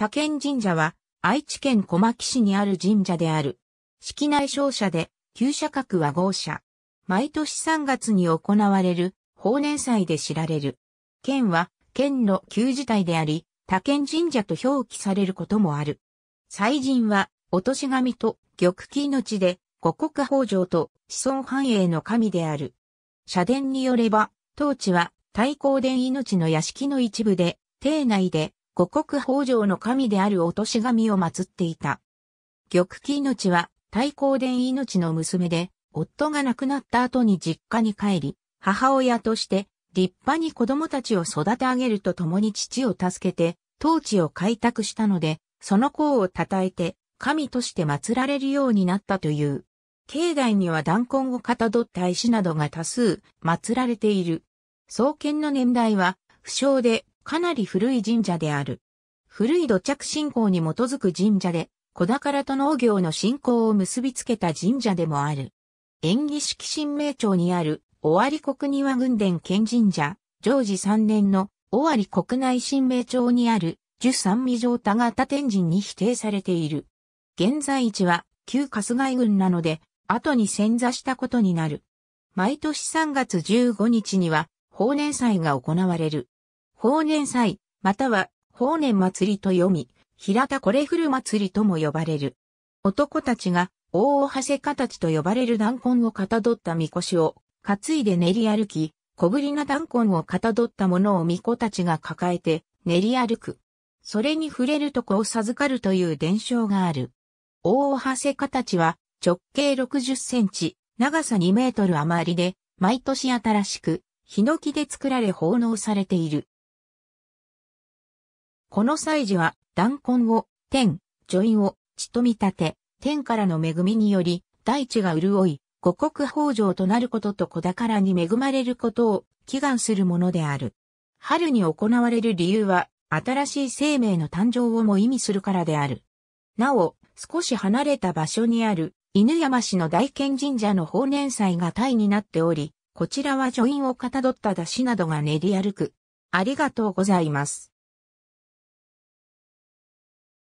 他県神社は愛知県小牧市にある神社である。式内商社で、旧社格は豪社。毎年3月に行われる、法年祭で知られる。県は、県の旧自体であり、他県神社と表記されることもある。祭神は、お年神と玉器の地で、五国豊穣と子孫繁栄の神である。社殿によれば、当地は、太閤殿命の屋敷の一部で、邸内で、五国北条の神である落年し神を祀っていた。玉木命は太閤殿命の娘で、夫が亡くなった後に実家に帰り、母親として立派に子供たちを育て上げるとともに父を助けて、当地を開拓したので、その功を称えて、神として祀られるようになったという。境内には弾痕をかたどった石などが多数祀られている。創建の年代は不詳でかなり古い神社である。古い土着信仰に基づく神社で、小宝と農業の信仰を結びつけた神社でもある。縁起式神明町にある、尾張国庭軍伝県神社、常時3年の尾張国内神明町にある、十三味城田型天神に否定されている。現在地は、旧春日井郡なので、後に潜座したことになる。毎年3月15日には、法年祭が行われる。法年祭、または法年祭りと読み、平田これ古祭りとも呼ばれる。男たちが大おは形と呼ばれる弾痕をかたどったみこしを担いで練り歩き、小ぶりな弾痕をかたどったものを巫女たちが抱えて練り歩く。それに触れると子を授かるという伝承がある。大おは形は直径60センチ、長さ2メートル余りで、毎年新しく、ヒノキで作られ奉納されている。この祭事は、断根を、天、女位を、血と見立て、天からの恵みにより、大地が潤い、五国豊穣となることと子宝に恵まれることを祈願するものである。春に行われる理由は、新しい生命の誕生をも意味するからである。なお、少し離れた場所にある、犬山市の大賢神社の法年祭がタイになっており、こちらは女院をかたどった出汁などが練り歩く。ありがとうございます。